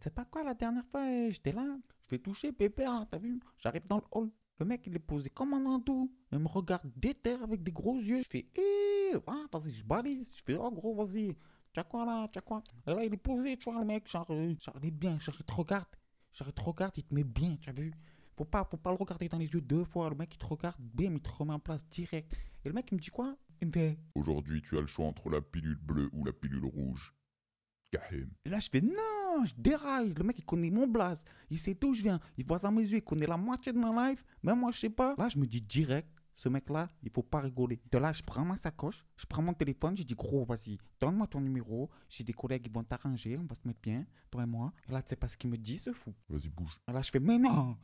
c'est pas quoi la dernière fois, euh, j'étais là, je vais toucher pépère, hein, t'as vu J'arrive dans le hall, le mec il est posé comme un hindou, il me regarde déterre avec des gros yeux, je fais, eh, vas-y, je balise, je fais, oh gros, vas-y, t'as quoi là, t'as quoi Et là il est posé, tu vois le mec, genre, j'arrive euh, bien, j'arrive, il te regarde, j'arrive, il te regarde, il te met bien, t'as vu faut pas, faut pas le regarder dans les yeux deux fois. Le mec, il te regarde, bim, il te remet en place direct. Et le mec, il me dit quoi Il me fait Aujourd'hui, tu as le choix entre la pilule bleue ou la pilule rouge. Et là, je fais non, je déraille. Le mec, il connaît mon blaze. Il sait d'où je viens. Il voit dans mes yeux. Il connaît la moitié de ma life. Même moi, je sais pas. Là, je me dis direct. Ce mec-là, il faut pas rigoler. De là, je prends ma sacoche, je prends mon téléphone, je dis gros, vas-y, donne-moi ton numéro. J'ai des collègues qui vont t'arranger, on va se mettre bien, toi et moi. Et là, tu sais pas ce qu'il me dit, ce fou. Vas-y, bouge. Et là, je fais mais non,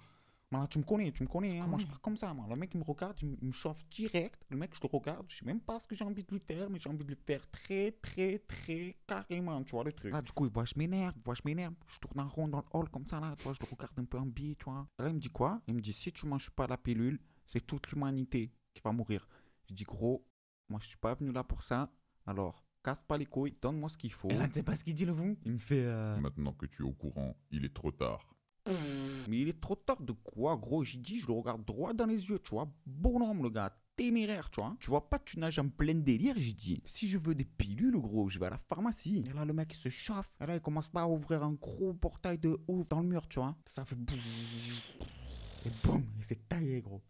Là, tu me connais, tu me connais, hein. moi je pars comme ça. Moi. Le mec il me regarde, il, me chauffe direct. Le mec, je le regarde, je sais même pas ce que j'ai envie de lui faire, mais j'ai envie de lui faire très, très, très carrément, tu vois le truc. Là, ah, du coup, il voit, je m'énerve, voit, je m'énerve. Je tourne en rond dans le hall comme ça, là, je le regarde un peu en bille, tu vois. Là, il me dit quoi Il me dit, si tu manges pas la pilule, c'est toute l'humanité qui va mourir. Je dis, gros, moi je suis pas venu là pour ça, alors casse pas les couilles, donne-moi ce qu'il faut. Et là, tu sais pas ce qu'il dit, le vous Il me fait. Euh, Maintenant que tu es au courant, il est trop tard. Mais il est trop tard de quoi, gros J'ai dit, je le regarde droit dans les yeux, tu vois. Bonhomme, le gars, téméraire, tu vois. Tu vois pas, tu nages en plein délire, j'ai dit. Si je veux des pilules, gros, je vais à la pharmacie. Et là, le mec, il se chauffe. Et là, il commence pas à ouvrir un gros portail de ouf dans le mur, tu vois. Ça fait. Et boum, il s'est taillé, gros.